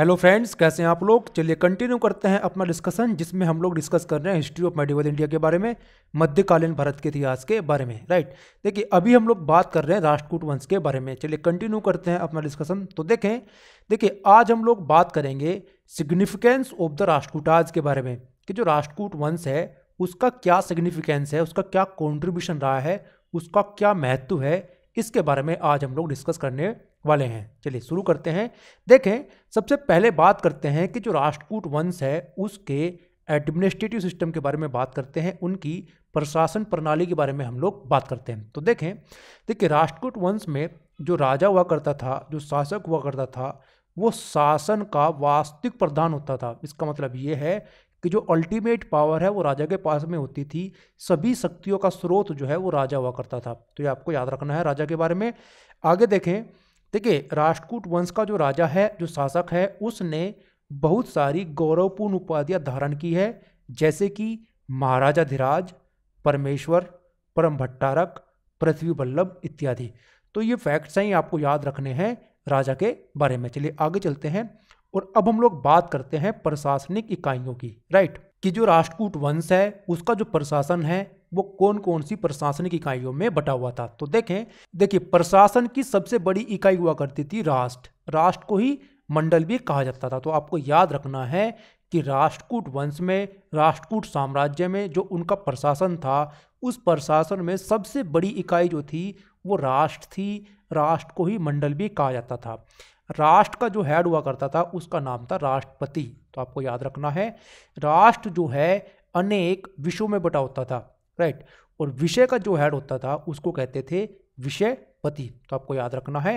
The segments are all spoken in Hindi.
हेलो फ्रेंड्स कैसे हैं आप लोग चलिए कंटिन्यू करते हैं अपना डिस्कशन जिसमें हम लोग डिस्कस कर रहे हैं हिस्ट्री ऑफ मेडिवल इंडिया के बारे में मध्यकालीन भारत के इतिहास के बारे में राइट देखिए अभी हम लोग बात कर रहे हैं राष्ट्रकूट वंश के बारे में चलिए कंटिन्यू करते हैं अपना डिस्कशन तो देखें देखिए आज हम लोग बात करेंगे सिग्निफिकेंस ऑफ द राष्ट्रकूटाज के बारे में कि जो राष्ट्रकूट वंश है उसका क्या सिग्निफिकेंस है उसका क्या कॉन्ट्रीब्यूशन रहा है उसका क्या महत्व है इसके बारे में आज हम लोग डिस्कस करने वाले हैं चलिए शुरू करते हैं देखें सबसे पहले बात करते हैं कि जो राष्ट्रकूट वंश है उसके एडमिनिस्ट्रेटिव सिस्टम के बारे में बात करते हैं उनकी प्रशासन प्रणाली के बारे में हम लोग बात करते हैं तो देखें देखिए राष्ट्रकूट वंश में जो राजा हुआ करता था जो शासक हुआ करता था वो शासन का वास्तविक प्रधान होता था इसका मतलब ये है कि जो अल्टीमेट पावर है वो राजा के पास में होती थी सभी शक्तियों का स्रोत जो है वो राजा हुआ करता था तो ये आपको याद रखना है राजा के बारे में आगे देखें देखिए राष्ट्रकूट वंश का जो राजा है जो शासक है उसने बहुत सारी गौरवपूर्ण उपाधियां धारण की है जैसे कि महाराजा धीराज परमेश्वर परम भट्टारक पृथ्वी वल्लभ इत्यादि तो ये फैक्ट्स हैं आपको याद रखने हैं राजा के बारे में चलिए आगे चलते हैं और अब हम लोग बात करते हैं प्रशासनिक इकाइयों की राइट कि जो राष्ट्रकूट वंश है उसका जो प्रशासन है वो कौन कौन सी प्रशासनिक इकाइयों में बटा हुआ था तो देखें देखिए प्रशासन की सबसे बड़ी इकाई हुआ करती थी राष्ट्र राष्ट्र को ही मंडल भी कहा जाता था तो आपको याद रखना है कि राष्ट्रकूट वंश में राष्ट्रकूट साम्राज्य में जो उनका प्रशासन था उस प्रशासन में सबसे बड़ी इकाई जो थी वो राष्ट्र थी राष्ट्र को ही मंडल भी कहा जाता था राष्ट्र का जो हेड हुआ करता था उसका नाम था राष्ट्रपति तो आपको याद रखना है राष्ट्र जो है अनेक विषयों में बटा होता था राइट और विषय का जो हेड होता था उसको कहते थे विषय पति तो आपको याद रखना है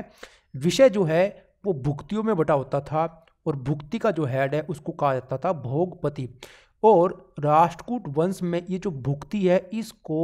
विषय जो है वो भुक्तियों में बटा होता था और भुक्ति का जो हेड है उसको कहा जाता था भोगपति और राष्ट्रकूट वंश में ये जो भुक्ति है इसको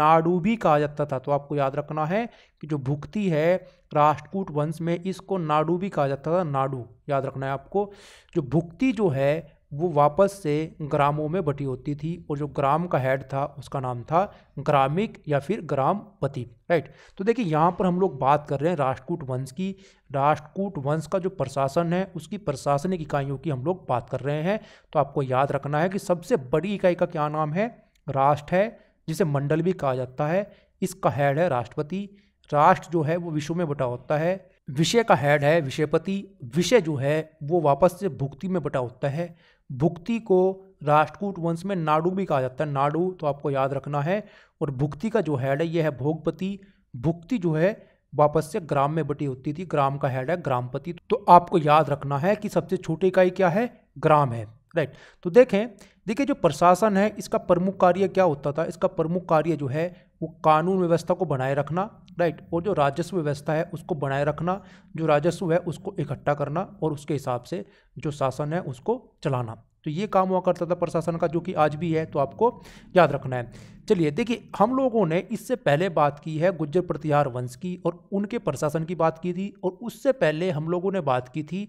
नाडू भी कहा जाता था तो आपको याद रखना है कि जो भुक्ति है राष्ट्रकूट वंश में इसको नाडू भी कहा जाता था नाडू याद रखना है आपको जो भुक्ति जो है वो वापस से ग्रामों में बटी होती थी और जो ग्राम का हेड था उसका नाम था ग्रामिक या फिर ग्रामपति राइट तो देखिए यहाँ पर हम लोग बात कर रहे हैं राष्ट्रकूट वंश की राष्ट्रकूट वंश का जो प्रशासन है उसकी प्रशासनिक इकाइयों की हम लोग बात कर रहे हैं तो आपको याद रखना है कि सबसे बड़ी इकाई का क्या नाम है राष्ट्र है जिसे मंडल भी कहा जाता है इसका हेड है राष्ट्रपति राष्ट्र जो है वो विश्व में बटा होता है विषय का हेड है विषयपति विषय जो है वो वापस से भुक्ति में बटा होता है भुक्ति को राष्ट्रकूट वंश में नाडू भी कहा जाता है नाडू तो आपको याद रखना है और भुक्ति का जो हैड है यह है भोगपति भुक्ति जो है वापस से ग्राम में बटी होती थी ग्राम का हेड है ग्रामपति तो आपको याद रखना है कि सबसे छोटी इकाई क्या है ग्राम है राइट तो देखें देखिए जो प्रशासन है इसका प्रमुख कार्य क्या होता था इसका प्रमुख कार्य जो है वो कानून व्यवस्था को बनाए रखना राइट और जो राजस्व व्यवस्था है उसको बनाए रखना जो राजस्व है उसको इकट्ठा करना और उसके हिसाब से जो शासन है उसको चलाना तो ये काम हुआ करता था प्रशासन का जो कि आज भी है तो आपको याद रखना है चलिए देखिए हम लोगों ने इससे पहले बात की है गुज्जर प्रतिहार वंश की और उनके प्रशासन की बात की थी और उससे पहले हम लोगों ने बात की थी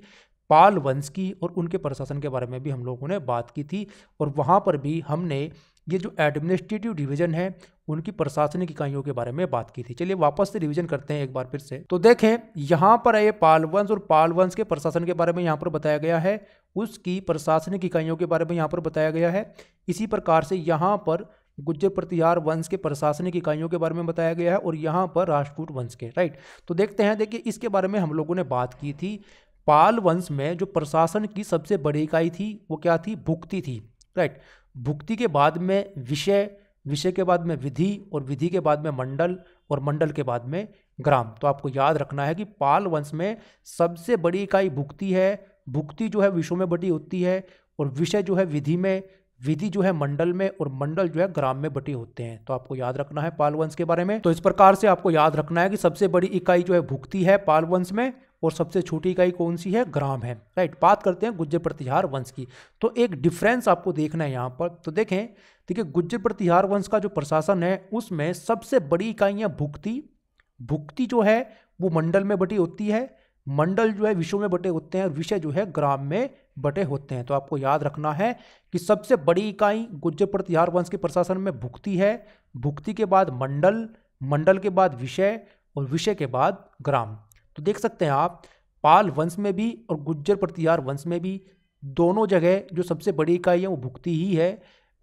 पाल वंश की और उनके प्रशासन के बारे में भी हम लोगों ने बात की थी और वहाँ पर भी हमने ये जो एडमिनिस्ट्रेटिव डिवीजन है उनकी प्रशासनिक इकाइयों के बारे में बात की थी चलिए वापस से रिवीजन करते हैं एक बार फिर से तो देखें यहाँ पर पाल पालवंश और पालवंश के प्रशासन के बारे में यहाँ पर बताया गया है उसकी प्रशासनिक इकाइयों के बारे में यहाँ पर बताया गया है इसी प्रकार से यहाँ पर गुज्जर प्रतिहार वंश के प्रशासनिक इकाइयों के बारे में बताया गया है और यहाँ पर राजपूत वंश के राइट तो देखते हैं देखिए इसके बारे में हम लोगों ने बात की थी पाल वंश में जो प्रशासन की सबसे बड़ी इकाई थी वो क्या थी भुक्ति थी राइट भुक्ति के बाद में विषय विषय के बाद में विधि और विधि के बाद में मंडल और मंडल के बाद में ग्राम तो आपको याद रखना है कि पाल वंश में सबसे बड़ी इकाई भुक्ति है भुक्ति जो है विषयों में बटी होती है और विषय जो है विधि में विधि जो है मंडल में और मंडल जो है ग्राम में बटे होते हैं तो आपको याद रखना है पाल वंश के बारे में तो इस प्रकार से आपको याद रखना है कि सबसे बड़ी इकाई जो है भुक्ति है पाल वंश में और सबसे छोटी इकाई कौन सी है ग्राम है राइट बात करते हैं गुज्जर प्रतिहार वंश की तो एक डिफरेंस आपको देखना है यहाँ पर तो देखें देखिए गुज्जर प्रतिहार वंश का जो प्रशासन है उसमें सबसे बड़ी इकाइयाँ भुक्ति भुक्ति जो है वो मंडल में बटी होती है मंडल जो है विषयों में बटे होते हैं और विषय जो है ग्राम में बटे होते हैं तो आपको याद रखना है कि सबसे बड़ी इकाई गुज्जर प्रतिहार वंश के प्रशासन में भुक्ति है भुक्ति के बाद मंडल मंडल के बाद विषय और विषय के बाद ग्राम तो देख सकते हैं आप पाल वंश में भी और गुज्जर प्रतिहार वंश में भी दोनों जगह जो सबसे बड़ी इकाई है वो भुगती ही है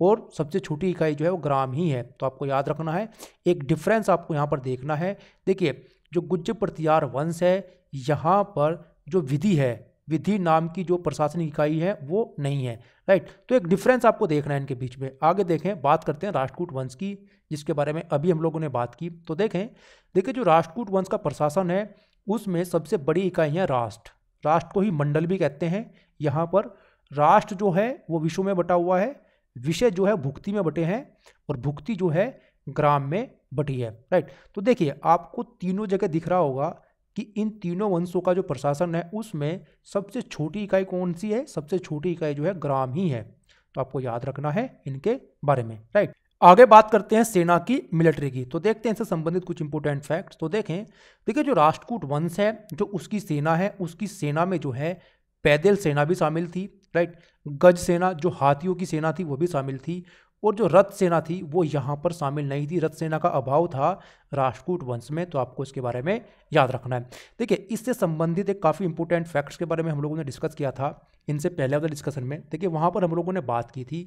और सबसे छोटी इकाई जो है वो ग्राम ही है तो आपको याद रखना है एक डिफरेंस आपको यहाँ पर देखना है देखिए जो गुज्जर प्रतिहार वंश है यहाँ पर जो विधि है विधि नाम की जो प्रशासनिक इकाई है वो नहीं है राइट तो एक डिफरेंस आपको देखना है इनके बीच में आगे देखें बात करते हैं राष्ट्रकूट वंश की जिसके बारे में अभी हम लोगों ने बात की तो देखें देखिए जो राष्ट्रकूट वंश का प्रशासन है उसमें सबसे बड़ी इकाई है राष्ट्र राष्ट्र को ही मंडल भी कहते हैं यहाँ पर राष्ट्र जो है वो विश्व में बटा हुआ है विषय जो है भुक्ति में बटे हैं और भुक्ति जो है ग्राम में बटी है राइट तो देखिए आपको तीनों जगह दिख रहा होगा कि इन तीनों वंशों का जो प्रशासन है उसमें सबसे छोटी इकाई कौन सी है सबसे छोटी इकाई जो है ग्राम ही है तो आपको याद रखना है इनके बारे में राइट आगे बात करते हैं सेना की मिलिट्री की तो देखते हैं इससे संबंधित कुछ इंपोर्टेंट फैक्ट्स तो देखें देखिए जो राष्ट्रकूट वंश है जो उसकी सेना है उसकी सेना में जो है पैदल सेना भी शामिल थी राइट गज सेना जो हाथियों की सेना थी वो भी शामिल थी और जो रथ सेना थी वो यहाँ पर शामिल नहीं थी रथ सेना का अभाव था राजकूट वंश में तो आपको इसके बारे में याद रखना है देखिए इससे संबंधित एक काफ़ी इंपॉर्टेंट फैक्ट्स के बारे में हम लोगों ने डिस्कस किया था इनसे पहले वाले डिस्कशन में देखिए वहाँ पर हम लोगों ने बात की थी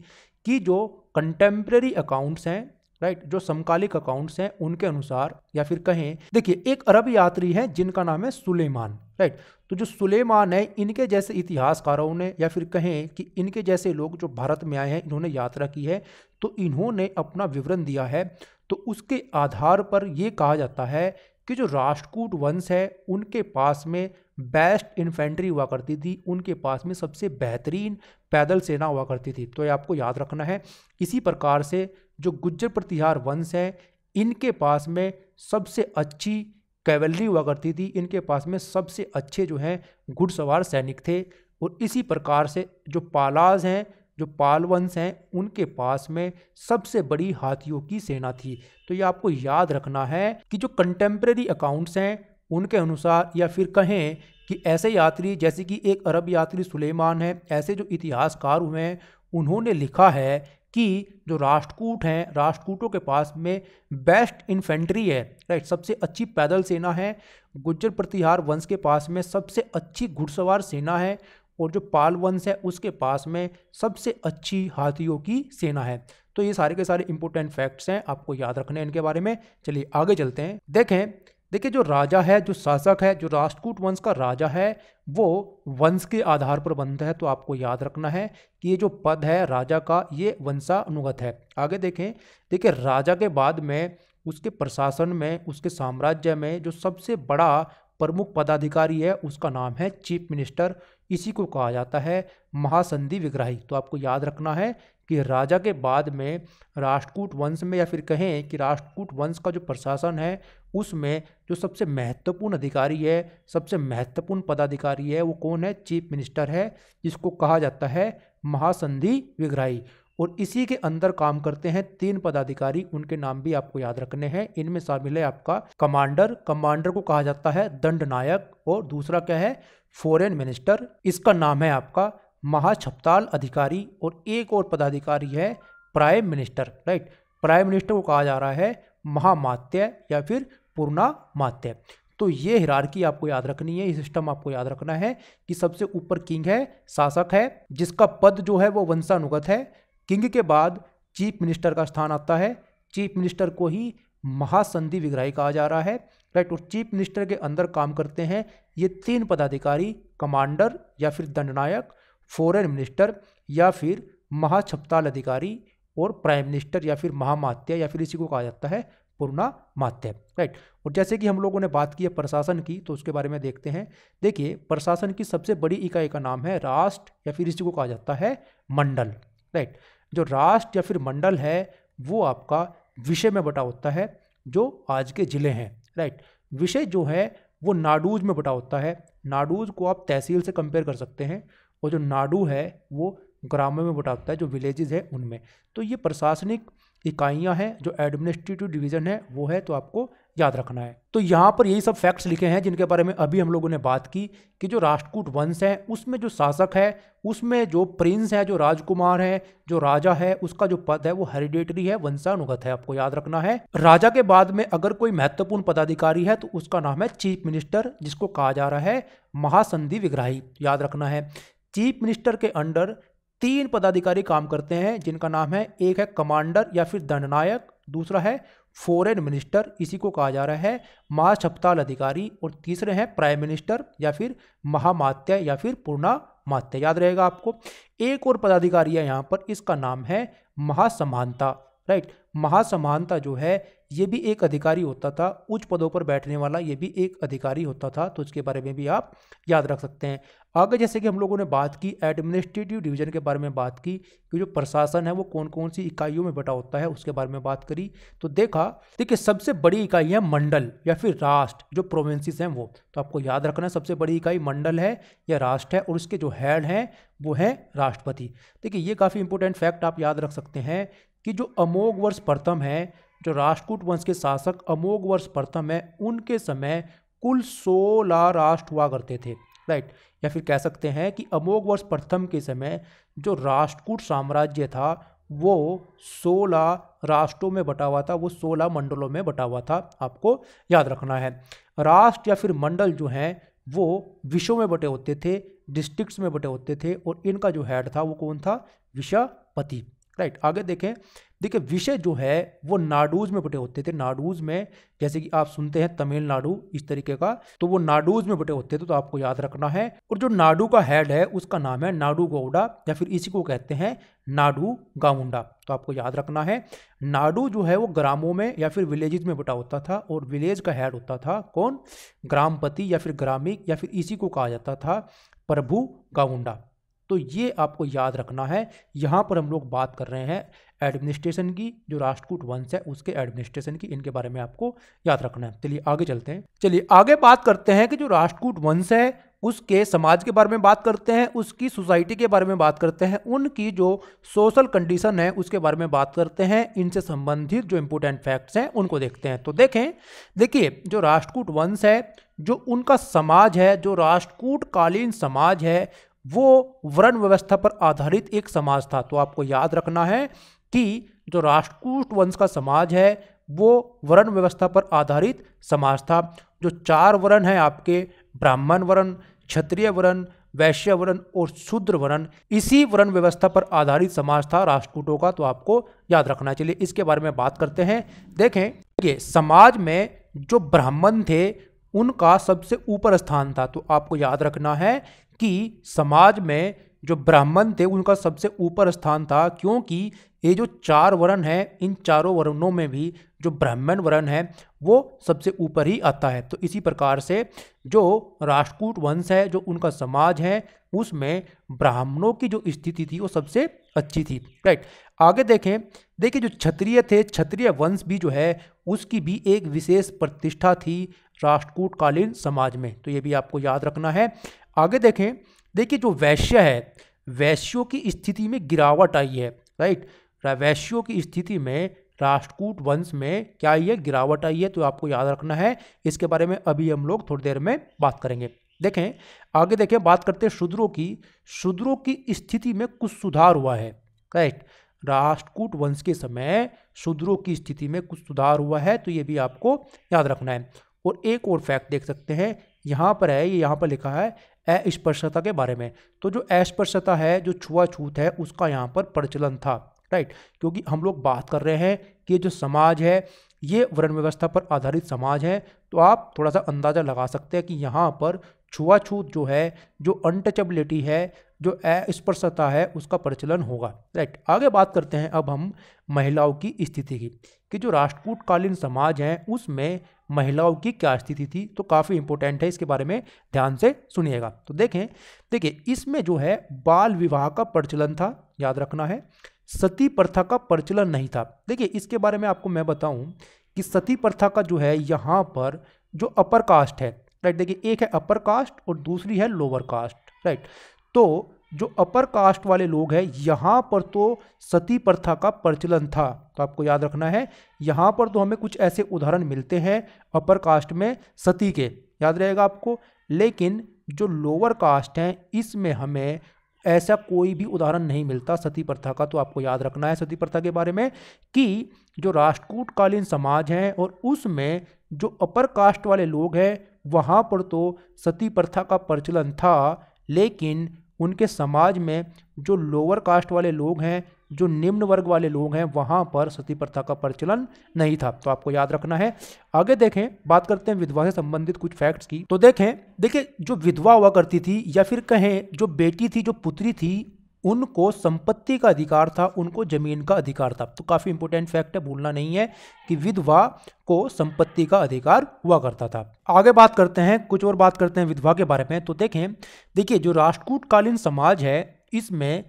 कि जो कंटेम्प्रेरी अकाउंट्स हैं राइट जो समकालिक अकाउंट्स हैं उनके अनुसार या फिर कहें देखिए एक अरब यात्री है जिनका नाम है सुलेमान राइट तो जो सुलेमान है इनके जैसे इतिहासकारों ने या फिर कहें कि इनके जैसे लोग जो भारत में आए हैं इन्होंने यात्रा की है तो इन्होंने अपना विवरण दिया है तो उसके आधार पर ये कहा जाता है कि जो राष्ट्रकूट वंश है उनके पास में बेस्ट इन्फेंट्री हुआ करती थी उनके पास में सबसे बेहतरीन पैदल सेना हुआ करती थी तो ये आपको याद रखना है इसी प्रकार से जो गुज्जर प्रतिहार वंश हैं इनके पास में सबसे अच्छी कैवलरी हुआ करती थी इनके पास में सबसे अच्छे जो हैं घुड़सवार सैनिक थे और इसी प्रकार से जो पालाज हैं जो पाल वंश हैं उनके पास में सबसे बड़ी हाथियों की सेना थी तो ये आपको याद रखना है कि जो कंटेम्प्रेरी अकाउंट्स हैं उनके अनुसार या फिर कहें कि ऐसे यात्री जैसे कि एक अरब यात्री सुलेमान है ऐसे जो इतिहासकार हुए हैं उन्होंने लिखा है कि जो राष्ट्रकूट हैं राष्ट्रकूटों के पास में बेस्ट इन्फेंट्री है राइट सबसे अच्छी पैदल सेना है गुज्जर प्रतिहार वंश के पास में सबसे अच्छी घुड़सवार सेना है और जो पाल वंश है उसके पास में सबसे अच्छी हाथियों की सेना है तो ये सारे के सारे इंपॉर्टेंट फैक्ट्स हैं आपको याद रखने हैं इनके बारे में चलिए आगे चलते हैं देखें देखिए जो राजा है जो शासक है जो राष्ट्रकूट वंश का राजा है वो वंश के आधार पर बनता है तो आपको याद रखना है कि ये जो पद है राजा का ये वंशानुगत है आगे देखें देखिए राजा के बाद में उसके प्रशासन में उसके साम्राज्य में जो सबसे बड़ा प्रमुख पदाधिकारी है उसका नाम है चीफ मिनिस्टर इसी को कहा जाता है महासंधि विग्राही तो आपको याद रखना है कि राजा के बाद में राष्ट्रकूट वंश में या फिर कहें कि राष्ट्रकूट वंश का जो प्रशासन है उसमें जो सबसे महत्वपूर्ण अधिकारी है सबसे महत्वपूर्ण पदाधिकारी है वो कौन है चीफ मिनिस्टर है जिसको कहा जाता है महासंधि विग्राही और इसी के अंदर काम करते हैं तीन पदाधिकारी उनके नाम भी आपको याद रखने हैं इनमें शामिल है आपका कमांडर कमांडर को कहा जाता है दंडनायक और दूसरा क्या है फॉरेन मिनिस्टर इसका नाम है आपका महाछपताल अधिकारी और एक और पदाधिकारी है prime minister right prime minister को कहा जा रहा है महामात्य या फिर पूर्णा मात्य तो ये हिरारकी आपको याद रखनी है ये सिस्टम आपको याद रखना है कि सबसे ऊपर किंग है शासक है जिसका पद जो है वो वंशानुगत है किंग के बाद चीफ मिनिस्टर का स्थान आता है चीफ मिनिस्टर को ही महासंधि विग्राही कहा जा रहा है राइट और चीफ मिनिस्टर के अंदर काम करते हैं ये तीन पदाधिकारी कमांडर या फिर दंडनायक फॉरेन मिनिस्टर या फिर महाछपताल अधिकारी और प्राइम मिनिस्टर या फिर महामात्य या फिर इसी को कहा जाता है पूर्णा मात्य राइट और जैसे कि हम लोगों ने बात की है प्रशासन की तो उसके बारे में देखते हैं देखिए प्रशासन की सबसे बड़ी इकाई का नाम है राष्ट्र या फिर इसी को कहा जाता है मंडल राइट जो राष्ट्र या फिर मंडल है वो आपका विषय में बटा होता है जो आज के ज़िले हैं राइट विषय जो है वो नाडूज में बटा होता है नाडूज को आप तहसील से कंपेयर कर सकते हैं और जो नाडू है वो ग्रामों में बटाता है जो विलेजेस है उनमें तो ये प्रशासनिक इकाइयाँ हैं जो एडमिनिस्ट्रेटिव डिवीज़न है वो है तो आपको याद रखना है तो यहाँ पर यही सब फैक्ट्स लिखे हैं जिनके बारे में अभी हम लोगों ने बात की कि जो राष्ट्रकूट वंश है उसमें जो शासक है उसमें जो प्रिंस है जो राजकुमार है जो राजा है उसका जो पद है वो हेरिडेटरी है वंशानुगत है आपको याद रखना है राजा के बाद में अगर कोई महत्वपूर्ण पदाधिकारी है तो उसका नाम है चीफ मिनिस्टर जिसको कहा जा रहा है महासंधि विग्राही याद रखना है चीफ मिनिस्टर के अंडर तीन पदाधिकारी काम करते हैं जिनका नाम है एक है कमांडर या फिर दंडनायक दूसरा है फॉरेन मिनिस्टर इसी को कहा जा रहा है मार्च हफ्ताल अधिकारी और तीसरे हैं प्राइम मिनिस्टर या फिर महामात्य या फिर पूर्णा मात्य याद रहेगा आपको एक और पदाधिकारी है यहाँ पर इसका नाम है महासमानता राइट महासमानता जो है ये भी एक अधिकारी होता था उच्च पदों पर बैठने वाला ये भी एक अधिकारी होता था तो इसके बारे में भी आप याद रख सकते हैं आगे जैसे कि हम लोगों ने बात की एडमिनिस्ट्रेटिव डिवीजन के बारे में बात की कि जो प्रशासन है वो कौन कौन सी इकाइयों में बटा होता है उसके बारे में बात करी तो देखा देखिए सबसे बड़ी इकाई है मंडल या फिर राष्ट्र जो प्रोविंसेस हैं वो तो आपको याद रखना है सबसे बड़ी इकाई मंडल है या राष्ट्र है और उसके जो हेड हैं वो हैं राष्ट्रपति देखिए ये काफ़ी इंपॉर्टेंट फैक्ट आप याद रख सकते हैं कि जो अमोघ वर्ष प्रथम है जो राष्ट्रकूट वंश के शासक अमोघ वर्ष प्रथम है उनके समय कुल सोलह राष्ट्र हुआ करते थे राइट या फिर कह सकते हैं कि अमोघ वर्ष प्रथम के समय जो राष्ट्रकूट साम्राज्य था वो सोलह राष्ट्रों में बटा हुआ था वो सोलह मंडलों में बटा हुआ था आपको याद रखना है राष्ट्र या फिर मंडल जो हैं वो विषयों में बटे होते थे डिस्ट्रिक्ट्स में बटे होते थे और इनका जो हेड था वो कौन था विषापति राइट आगे देखें देखिए विषय जो है वो नाडूज में बटे होते थे नाडूज में जैसे कि आप सुनते हैं तमिलनाडु इस तरीके का तो वो नाडूज में बटे होते थे तो आपको याद रखना है और जो नाडू का हेड है उसका नाम है नाडू गौडा या फिर इसी को कहते हैं नाडू गाउंडा तो आपको याद रखना है नाडू जो है वो ग्रामों में या फिर विलेज में बटा होता था और विलेज का हेड होता था कौन ग्रामपति या फिर ग्रामिक या फिर इसी को कहा जाता था प्रभु गाउंडा तो ये आपको याद रखना है यहाँ पर हम लोग बात कर रहे हैं एडमिनिस्ट्रेशन की जो राष्ट्रकूट वंश है उसके एडमिनिस्ट्रेशन की इनके बारे में आपको याद रखना है चलिए आगे चलते हैं चलिए आगे बात करते हैं कि जो राष्ट्रकूट वंश है उसके समाज के बारे में बात करते हैं उसकी सोसाइटी के बारे में बात करते हैं उनकी जो सोशल कंडीशन है उसके बारे में बात करते हैं इनसे संबंधित जो इम्पोर्टेंट फैक्ट्स हैं उनको देखते हैं तो देखें देखिए जो राष्ट्रकूट वंश है जो उनका समाज है जो राष्ट्रकूट कालीन समाज है वो वर्ण व्यवस्था पर आधारित एक समाज था तो आपको याद रखना है कि जो राष्ट्रकूट वंश का समाज है वो वर्ण व्यवस्था पर आधारित समाज था जो चार वर्ण हैं आपके ब्राह्मण वर्ण क्षत्रिय वर्ण वैश्य वर्ण और शूद्र वर्ण इसी वर्ण व्यवस्था पर आधारित समाज था राष्ट्रकूटों का तो आपको याद रखना चाहिए इसके बारे में बात करते हैं देखें ये समाज में जो ब्राह्मण थे उनका सबसे ऊपर स्थान था तो आपको याद रखना है कि समाज में जो ब्राह्मण थे उनका सबसे ऊपर स्थान था क्योंकि ये जो चार वर्ण हैं इन चारों वर्णों में भी जो ब्राह्मण वर्ण है वो सबसे ऊपर ही आता है तो इसी प्रकार से जो राष्ट्रकूट वंश है जो उनका समाज है उसमें ब्राह्मणों की जो स्थिति थी वो सबसे अच्छी थी राइट आगे देखें देखिए जो क्षत्रिय थे क्षत्रिय वंश भी जो है उसकी भी एक विशेष प्रतिष्ठा थी राष्ट्रकूट कालीन समाज में तो ये भी आपको याद रखना है आगे देखें देखिए जो वैश्य है वैश्यों की स्थिति में गिरावट आई है राइट वैश्यों की स्थिति में राष्ट्रकूट वंश में क्या आई है गिरावट आई है तो आपको याद रखना है इसके बारे में अभी हम लोग थोड़ी देर में बात करेंगे देखें आगे देखें बात करते हैं शूद्रों की शूद्रों की स्थिति में कुछ सुधार हुआ है राइट राष्ट्रकूट वंश के समय शूद्रों की स्थिति में कुछ सुधार हुआ है तो ये भी आपको याद रखना है और एक और फैक्ट देख सकते हैं यहाँ पर है ये यहाँ पर लिखा है अस्पर्शता के बारे में तो जो अस्पर्शता है जो छुआछूत है उसका यहाँ पर प्रचलन था राइट क्योंकि हम लोग बात कर रहे हैं कि जो समाज है ये वर्ण व्यवस्था पर आधारित समाज है तो आप थोड़ा सा अंदाज़ा लगा सकते हैं कि यहाँ पर छुआछूत जो है जो अनटचेबिलिटी है जो अस्पर्शता है उसका प्रचलन होगा राइट आगे बात करते हैं अब हम महिलाओं की स्थिति की कि जो राष्ट्रकूटकालीन समाज हैं उसमें महिलाओं की क्या स्थिति थी तो काफ़ी इंपॉर्टेंट है इसके बारे में ध्यान से सुनिएगा तो देखें देखिए इसमें जो है बाल विवाह का प्रचलन था याद रखना है सती प्रथा का प्रचलन नहीं था देखिए इसके बारे में आपको मैं बताऊं कि सती प्रथा का जो है यहाँ पर जो अपर कास्ट है राइट देखिए एक है अपर कास्ट और दूसरी है लोअर कास्ट राइट तो जो अपर कास्ट वाले लोग हैं यहाँ पर तो सती प्रथा का प्रचलन था तो आपको याद रखना है यहाँ पर तो हमें कुछ ऐसे उदाहरण मिलते हैं अपर कास्ट में सती के याद रहेगा आपको लेकिन जो लोअर कास्ट हैं इसमें हमें ऐसा कोई भी उदाहरण नहीं मिलता सती प्रथा का तो आपको याद रखना है सती प्रथा के बारे में कि जो राष्ट्रकूटकालीन समाज हैं और उसमें जो अपर कास्ट वाले लोग हैं वहाँ पर तो सती प्रथा का प्रचलन था लेकिन उनके समाज में जो लोअर कास्ट वाले लोग हैं जो निम्न वर्ग वाले लोग हैं वहाँ पर सती प्रथा का प्रचलन नहीं था तो आपको याद रखना है आगे देखें बात करते हैं विधवा से संबंधित कुछ फैक्ट्स की तो देखें देखिए जो विधवा हुआ करती थी या फिर कहें जो बेटी थी जो पुत्री थी उनको संपत्ति का अधिकार था उनको जमीन का अधिकार था तो काफ़ी इंपॉर्टेंट फैक्ट है भूलना नहीं है कि विधवा को संपत्ति का अधिकार हुआ करता था आगे बात करते हैं कुछ और बात करते हैं विधवा के बारे में तो देखें देखिए जो राष्ट्रकूटकालीन समाज है इसमें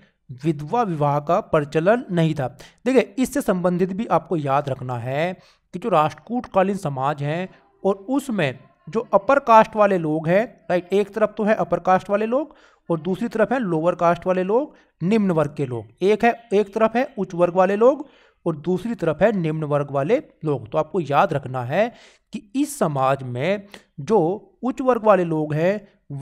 विधवा विवाह का प्रचलन नहीं था देखिए इससे संबंधित भी आपको याद रखना है कि जो राष्ट्रकूटकालीन समाज है और उसमें जो अपर कास्ट वाले लोग हैं राइट एक तरफ तो है अपर कास्ट वाले लोग और दूसरी तरफ है लोअर कास्ट वाले लोग निम्न वर्ग के लोग एक है एक तरफ है उच्च वर्ग वाले लोग और दूसरी तरफ है निम्न वर्ग वाले लोग तो आपको याद रखना है कि इस समाज में जो उच्च वर्ग वाले लोग हैं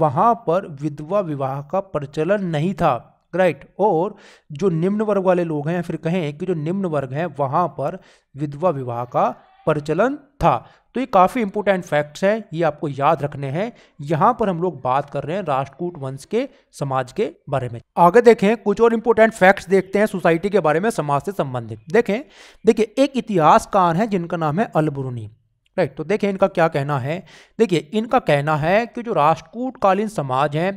वहाँ पर विधवा विवाह का प्रचलन नहीं था राइट और जो निम्न वर्ग वाले लोग हैं या फिर कहें कि जो निम्न वर्ग हैं वहाँ पर विधवा विवाह का प्रचलन था तो ये काफ़ी इंपॉर्टेंट फैक्ट्स है ये आपको याद रखने हैं यहाँ पर हम लोग बात कर रहे हैं राष्ट्रकूट वंश के समाज के बारे में आगे देखें कुछ और इंपॉर्टेंट फैक्ट्स देखते हैं सोसाइटी के बारे में समाज से संबंधित देखें देखिए एक इतिहासकार है जिनका नाम है अलबरूनी राइट तो देखें इनका क्या कहना है देखिए इनका कहना है कि जो राष्ट्रकूट कालीन समाज है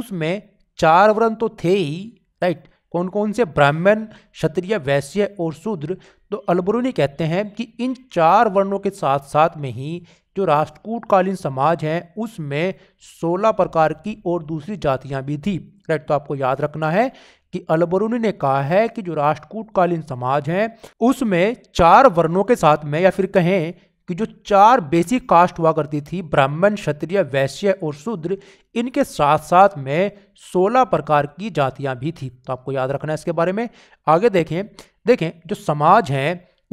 उसमें चार वर्ण तो थे ही राइट कौन कौन से ब्राह्मण क्षत्रिय वैश्य और शूद्र तो अलबरूनी कहते हैं कि इन चार वर्णों के साथ साथ में ही जो राष्ट्रकूटकालीन समाज है उसमें सोलह प्रकार की और दूसरी जातियां भी थी राइट तो आपको याद रखना है कि अलबरूनी ने कहा है कि जो राष्ट्रकूटकालीन समाज है उसमें चार वर्णों के साथ में या फिर कहें कि जो चार बेसिक कास्ट हुआ करती थी ब्राह्मण क्षत्रिय वैश्य और शूद्र इनके साथ साथ में सोलह प्रकार की जातियां भी थी तो आपको याद रखना है इसके बारे में आगे देखें देखें जो समाज है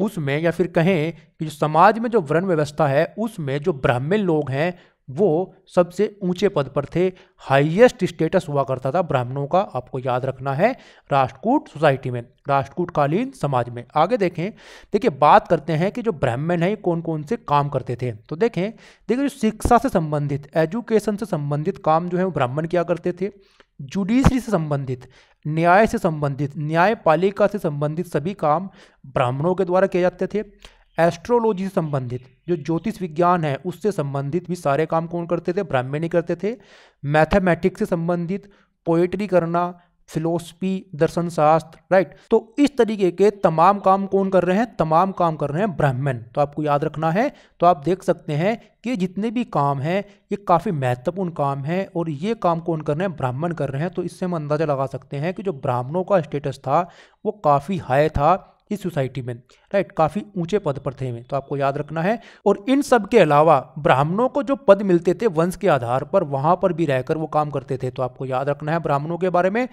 उसमें या फिर कहें कि जो समाज में जो वर्ण व्यवस्था है उसमें जो ब्राह्मण लोग हैं वो सबसे ऊंचे पद पर थे हाईएस्ट स्टेटस हुआ करता था ब्राह्मणों का आपको याद रखना है राष्ट्रकूट सोसाइटी में राष्ट्रकूट कालीन समाज में आगे देखें देखिए बात करते हैं कि जो ब्राह्मण हैं कौन कौन से काम करते थे तो देखें देखिए जो शिक्षा से संबंधित एजुकेशन से संबंधित काम जो है वो ब्राह्मण किया करते थे जुडिशरी से संबंधित न्याय से संबंधित न्यायपालिका से संबंधित सभी काम ब्राह्मणों के द्वारा किए जाते थे एस्ट्रोलॉजी से संबंधित जो ज्योतिष विज्ञान है उससे संबंधित भी सारे काम कौन करते थे ब्राह्मण ही करते थे मैथमेटिक्स से संबंधित पोएट्री करना फिलोसफी दर्शन शास्त्र राइट तो इस तरीके के तमाम काम कौन कर रहे हैं तमाम काम कर रहे हैं ब्राह्मण तो आपको याद रखना है तो आप देख सकते हैं कि जितने भी काम हैं ये काफ़ी महत्वपूर्ण काम है और ये काम कौन कर रहे हैं ब्राह्मण कर रहे हैं तो इससे हम अंदाज़ा लगा सकते हैं कि जो ब्राह्मणों का स्टेटस था वो काफ़ी हाई था इस सोसाइटी में राइट काफ़ी ऊंचे पद पर थे वे तो आपको याद रखना है और इन सब के अलावा ब्राह्मणों को जो पद मिलते थे वंश के आधार पर वहाँ पर भी रहकर वो काम करते थे तो आपको याद रखना है ब्राह्मणों के बारे में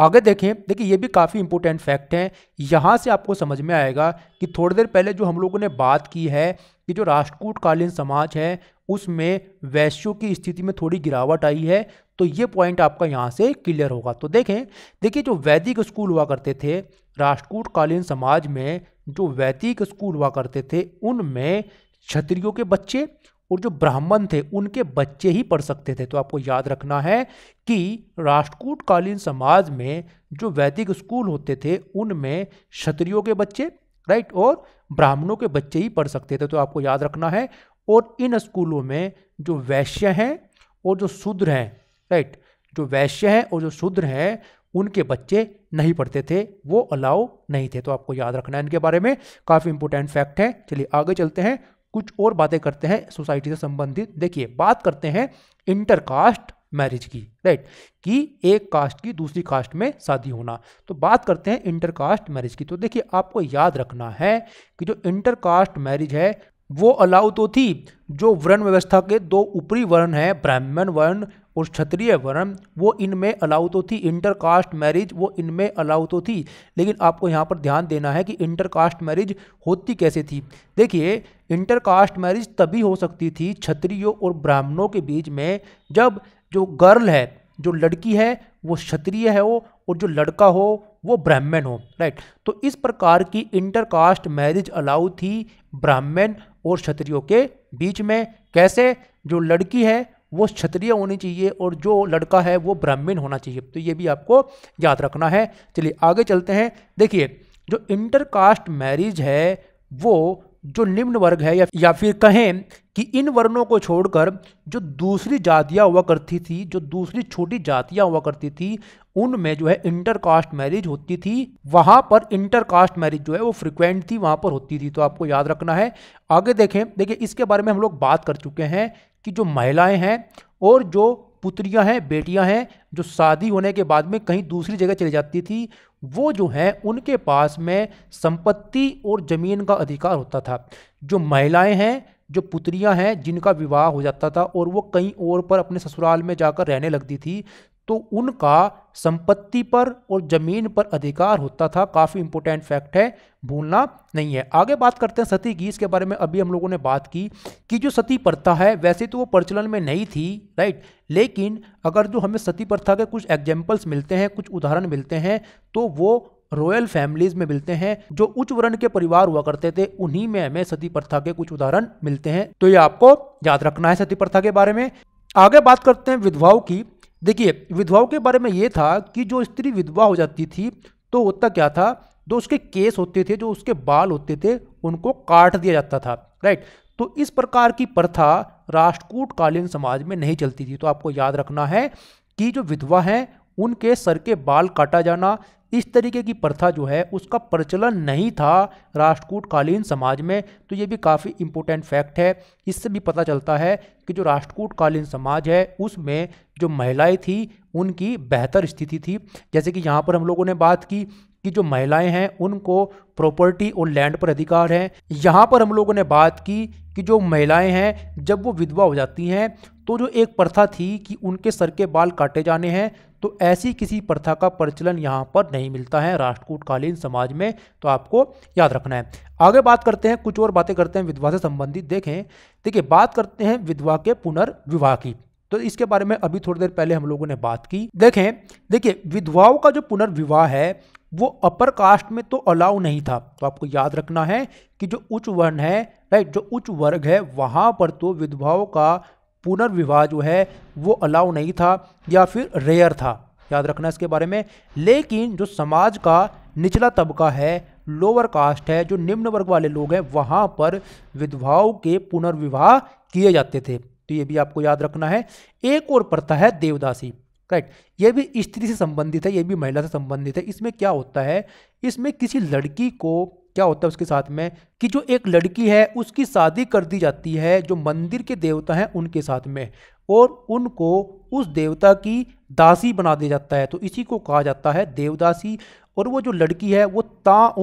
आगे देखें देखिए ये भी काफ़ी इंपॉर्टेंट फैक्ट है यहाँ से आपको समझ में आएगा कि थोड़ी देर पहले जो हम लोगों ने बात की है कि जो राष्ट्रकूटकालीन समाज है उसमें वैश्यों की स्थिति में थोड़ी गिरावट आई है तो ये पॉइंट आपका यहाँ से क्लियर होगा तो देखें देखिए जो वैदिक स्कूल हुआ करते थे राष्ट्रकूटकालीन समाज में जो वैदिक स्कूल हुआ करते थे उनमें क्षत्रियों के बच्चे और जो ब्राह्मण थे उनके बच्चे ही पढ़ सकते थे तो आपको याद रखना है कि राष्ट्रकूटकालीन समाज में जो वैदिक स्कूल होते थे उनमें क्षत्रियों के बच्चे राइट और ब्राह्मणों के बच्चे ही पढ़ सकते थे तो आपको याद रखना है और इन स्कूलों में जो वैश्य हैं और जो शूद्र हैं राइट जो वैश्य हैं और जो शूद्र हैं उनके बच्चे नहीं पढ़ते थे वो अलाउ नहीं थे तो आपको याद रखना है इनके बारे में काफ़ी इंपॉर्टेंट फैक्ट है चलिए आगे चलते हैं कुछ और बातें करते हैं सोसाइटी से संबंधित देखिए बात करते हैं इंटरकास्ट मैरिज की राइट कि एक कास्ट की दूसरी कास्ट में शादी होना तो बात करते हैं इंटरकास्ट मैरिज की तो देखिए आपको याद रखना है कि जो इंटरकास्ट मैरिज है वो अलाउ तो थी जो वर्ण व्यवस्था के दो ऊपरी वर्ण हैं ब्राह्मण वर्ण और क्षत्रिय वर्ण वो इनमें अलाउ तो थी इंटरकास्ट मैरिज वो इनमें अलाउ तो थी लेकिन आपको यहाँ पर ध्यान देना है कि इंटरकास्ट मैरिज होती कैसे थी देखिए इंटरकास्ट मैरिज तभी हो सकती थी क्षत्रियों और ब्राह्मणों के बीच में जब जो गर्ल है जो लड़की है वो क्षत्रिय है वो और जो लड़का हो वो ब्राह्मण हो राइट तो इस प्रकार की इंटरकास्ट मैरिज अलाउ थी ब्राह्मण और क्षत्रियों के बीच में कैसे जो लड़की है वो क्षत्रिय होनी चाहिए और जो लड़का है वो ब्राह्मण होना चाहिए तो ये भी आपको याद रखना है चलिए आगे चलते हैं देखिए जो इंटरकास्ट मैरिज है वो जो निम्न वर्ग है या, या फिर कहें कि इन वर्णों को छोड़कर जो दूसरी जातियाँ हुआ करती थी जो दूसरी छोटी जातियाँ हुआ करती थी उनमें जो है इंटर कास्ट मैरिज होती थी वहाँ पर इंटर कास्ट मैरिज जो है वो फ्रिक्वेंट थी वहाँ पर होती थी तो आपको याद रखना है आगे देखें देखिए इसके बारे में हम लोग बात कर चुके हैं कि जो महिलाएं हैं और जो पुत्रियां हैं बेटियां हैं जो शादी होने के बाद में कहीं दूसरी जगह चली जाती थी वो जो हैं उनके पास में संपत्ति और ज़मीन का अधिकार होता था जो महिलाएं हैं जो पुत्रियां हैं जिनका विवाह हो जाता था और वो कहीं और पर अपने ससुराल में जाकर रहने लगती थी तो उनका संपत्ति पर और जमीन पर अधिकार होता था काफ़ी इंपॉर्टेंट फैक्ट है भूलना नहीं है आगे बात करते हैं सती की इसके बारे में अभी हम लोगों ने बात की कि जो सती प्रथा है वैसे तो वो प्रचलन में नहीं थी राइट लेकिन अगर जो हमें सती प्रथा के कुछ एग्जाम्पल्स मिलते हैं कुछ उदाहरण मिलते हैं तो वो रॉयल फैमिलीज में मिलते हैं जो उच्च वर्ण के परिवार हुआ करते थे उन्हीं में हमें सती प्रथा के कुछ उदाहरण मिलते हैं तो ये आपको याद रखना है सती प्रथा के बारे में आगे बात करते हैं विधवाओं की देखिए विधवाओं के बारे में ये था कि जो स्त्री विधवा हो जाती थी तो होता क्या था जो उसके केस होते थे जो उसके बाल होते थे उनको काट दिया जाता था राइट तो इस प्रकार की प्रथा राष्ट्रकूट कालीन समाज में नहीं चलती थी तो आपको याद रखना है कि जो विधवा हैं उनके सर के बाल काटा जाना इस तरीके की प्रथा जो है उसका प्रचलन नहीं था राष्ट्रकूटकालीन समाज में तो ये भी काफ़ी इम्पोर्टेंट फैक्ट है इससे भी पता चलता है कि जो राष्ट्रकूटकालीन समाज है उसमें जो महिलाएं थी उनकी बेहतर स्थिति थी जैसे कि यहाँ पर हम लोगों ने बात की कि जो महिलाएं हैं उनको प्रॉपर्टी और लैंड पर अधिकार है यहाँ पर हम लोगों ने बात की कि जो महिलाएं हैं जब वो विधवा हो जाती हैं तो जो एक प्रथा थी कि उनके सर के बाल काटे जाने हैं तो ऐसी किसी प्रथा का प्रचलन यहाँ पर नहीं मिलता है राष्ट्रकूटकालीन समाज में तो आपको याद रखना है आगे बात करते हैं कुछ और बातें करते हैं विधवा से संबंधित देखें देखिए बात करते हैं विधवा के पुनर्विवाह की तो इसके बारे में अभी थोड़ी देर पहले हम लोगों ने बात की देखें देखिए विधवाओं का जो पुनर्विवाह है वो अपर कास्ट में तो अलाउ नहीं था तो आपको याद रखना है कि जो उच्च वर्ण है राइट जो उच्च वर्ग है वहाँ पर तो विधवाओं का पुनर्विवाह जो है वो अलाउ नहीं था या फिर रेयर था याद रखना इसके बारे में लेकिन जो समाज का निचला तबका है लोअर कास्ट है जो निम्न वर्ग वाले लोग हैं वहाँ पर विधवाओं के पुनर्विवाह किए जाते थे तो ये भी आपको याद रखना है एक और प्रथा है देवदासी राइट ये भी स्त्री से संबंधित है ये भी महिला से संबंधित है इसमें क्या होता है इसमें किसी लड़की को क्या होता है उसके साथ में कि जो एक लड़की है उसकी शादी कर दी जाती है जो मंदिर के देवता हैं उनके साथ में और उनको उस देवता की दासी बना दिया जाता है तो इसी को कहा जाता है देवदासी और वो जो लड़की है वो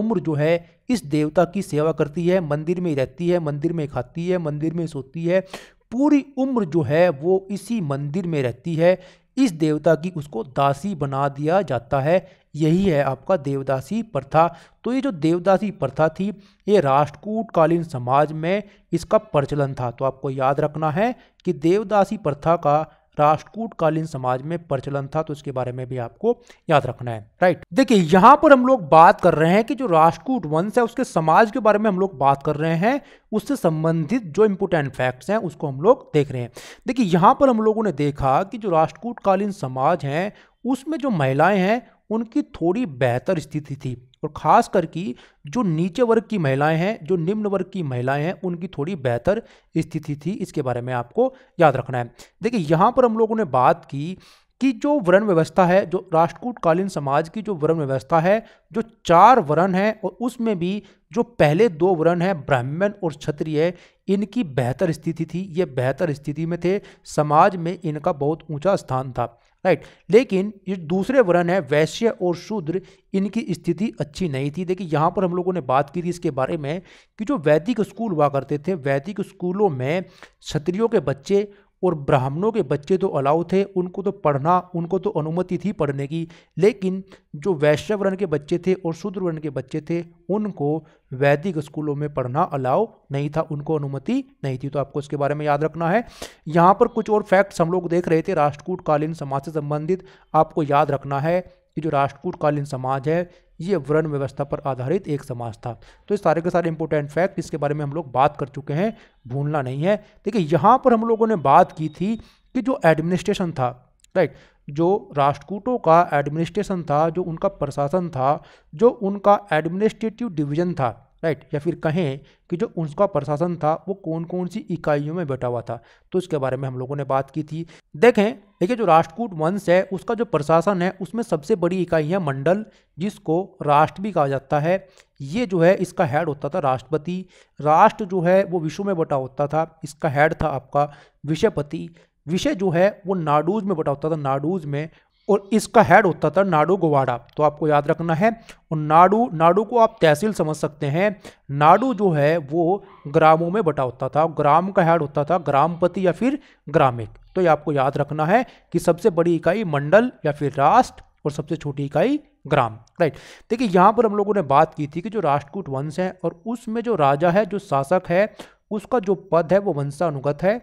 उम्र जो है इस देवता की सेवा करती है मंदिर में रहती है मंदिर में खाती है मंदिर में सोती है पूरी उम्र जो है वो इसी मंदिर में रहती है इस देवता की उसको दासी बना दिया जाता है यही है आपका देवदासी प्रथा तो ये जो देवदासी प्रथा थी ये राष्ट्रकूटकालीन समाज में इसका प्रचलन था तो आपको याद रखना है कि देवदासी प्रथा का राष्ट्रकूटकालीन समाज में प्रचलन था तो इसके बारे में भी आपको याद रखना है राइट देखिए यहाँ पर हम लोग बात कर रहे हैं कि जो राष्ट्रकूट वंश है उसके समाज के बारे में हम लोग बात कर रहे हैं उससे संबंधित जो इम्पोर्टेंट फैक्ट्स हैं उसको हम लोग देख रहे हैं देखिए यहाँ पर हम लोगों ने देखा कि जो राष्ट्रकूटकालीन समाज है उसमें जो महिलाएं हैं उनकी थोड़ी बेहतर स्थिति थी और ख़ास कर की जो नीचे वर्ग की महिलाएं हैं जो निम्न वर्ग की महिलाएं हैं उनकी थोड़ी बेहतर स्थिति थी इसके बारे में आपको याद रखना है देखिए यहाँ पर हम लोगों ने बात की कि जो वर्ण व्यवस्था है जो राष्ट्रकूटकालीन समाज की जो वर्ण व्यवस्था है जो चार वर्ण हैं और उसमें भी जो पहले दो वर्ण हैं ब्राह्मण और क्षत्रिय इनकी बेहतर स्थिति थी ये बेहतर स्थिति में थे समाज में इनका बहुत ऊंचा स्थान था राइट लेकिन ये दूसरे वर्ण है वैश्य और शूद्र इनकी स्थिति अच्छी नहीं थी देखिए यहाँ पर हम लोगों ने बात की थी इसके बारे में कि जो वैदिक स्कूल हुआ करते थे वैदिक स्कूलों में क्षत्रियों के बच्चे और ब्राह्मणों के बच्चे तो अलाउ थे उनको तो पढ़ना उनको तो अनुमति थी पढ़ने की लेकिन जो वैश्य वर्ण के बच्चे थे और शूद्र वर्ण के बच्चे थे उनको वैदिक स्कूलों में पढ़ना अलाउ नहीं था उनको अनुमति नहीं थी तो आपको इसके बारे में याद रखना है यहाँ पर कुछ और फैक्ट्स हम लोग देख रहे थे राष्ट्रकूट कालीन समाज से संबंधित आपको याद रखना है कि जो राष्ट्रकूट कालीन समाज है ये वर्ण व्यवस्था पर आधारित एक समाज था तो ये सारे के सारे इंपॉर्टेंट फैक्ट इसके बारे में हम लोग बात कर चुके हैं भूलना नहीं है देखिए यहाँ पर हम लोगों ने बात की थी कि जो एडमिनिस्ट्रेशन था राइट जो राष्ट्रकूटों का एडमिनिस्ट्रेशन था जो उनका प्रशासन था जो उनका एडमिनिस्ट्रेटिव डिवीजन था राइट या फिर कहें कि जो उनका प्रशासन था वो कौन कौन सी इकाइयों में बैठा हुआ था तो इसके बारे में हम लोगों ने बात की थी देखें देखिए जो राष्ट्रकूट वंश है उसका जो प्रशासन है उसमें सबसे बड़ी इकाई है मंडल जिसको राष्ट्र भी कहा जाता है ये जो है इसका हेड होता था राष्ट्रपति राष्ट्र जो है वो विश्व में बटा होता था इसका हेड था आपका विषयपति विषय जो है वो नाडूज में बटा होता था नाडूज में और इसका हेड होता था नाडू गोवाड़ा तो आपको याद रखना है और नाडू नाडू को आप तहसील समझ सकते हैं नाडू जो है वो ग्रामों में बटा होता था ग्राम का हेड होता था ग्रामपति या फिर ग्रामिक तो ये आपको याद रखना है कि सबसे बड़ी इकाई मंडल या फिर राष्ट्र और सबसे छोटी इकाई ग्राम राइट देखिए यहाँ पर हम लोगों ने बात की थी कि जो राष्ट्रकूट वंश है और उसमें जो राजा है जो शासक है उसका जो पद है वो वंशानुगत है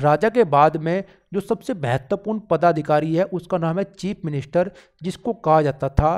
राजा के बाद में जो सबसे महत्वपूर्ण पदाधिकारी है उसका नाम है चीफ मिनिस्टर जिसको कहा जाता था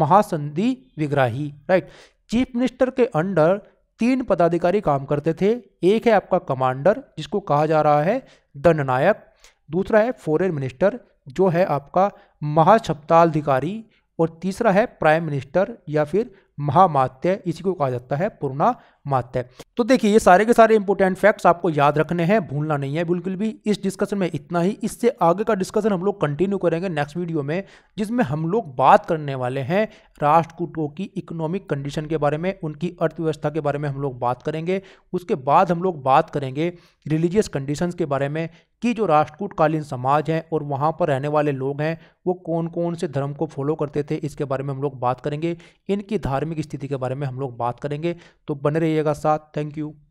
महासंधि विग्राही राइट चीफ मिनिस्टर के अंडर तीन पदाधिकारी काम करते थे एक है आपका कमांडर जिसको कहा जा रहा है दंडनायक दूसरा है फॉरेन मिनिस्टर जो है आपका महाछप्ताधिकारी और तीसरा है प्राइम मिनिस्टर या फिर महामात्य इसी को कहा जाता है पूर्णा मात्य तो देखिए ये सारे के सारे इंपॉर्टेंट फैक्ट्स आपको याद रखने हैं भूलना नहीं है बिल्कुल भी इस डिस्कशन में इतना ही इससे आगे का डिस्कशन हम लोग कंटिन्यू करेंगे नेक्स्ट वीडियो में जिसमें हम लोग बात करने वाले हैं राष्ट्रकूटों की इकोनॉमिक कंडीशन के बारे में उनकी अर्थव्यवस्था के बारे में हम लोग बात करेंगे उसके बाद हम लोग बात करेंगे रिलीजियस कंडीशंस के बारे में कि जो राष्ट्रकूट कालीन समाज है और वहाँ पर रहने वाले लोग हैं वो कौन कौन से धर्म को फॉलो करते थे इसके बारे में हम लोग बात करेंगे इनकी धार्मिक स्थिति के बारे में हम लोग बात करेंगे तो बने रहिएगा साथ थैंक यू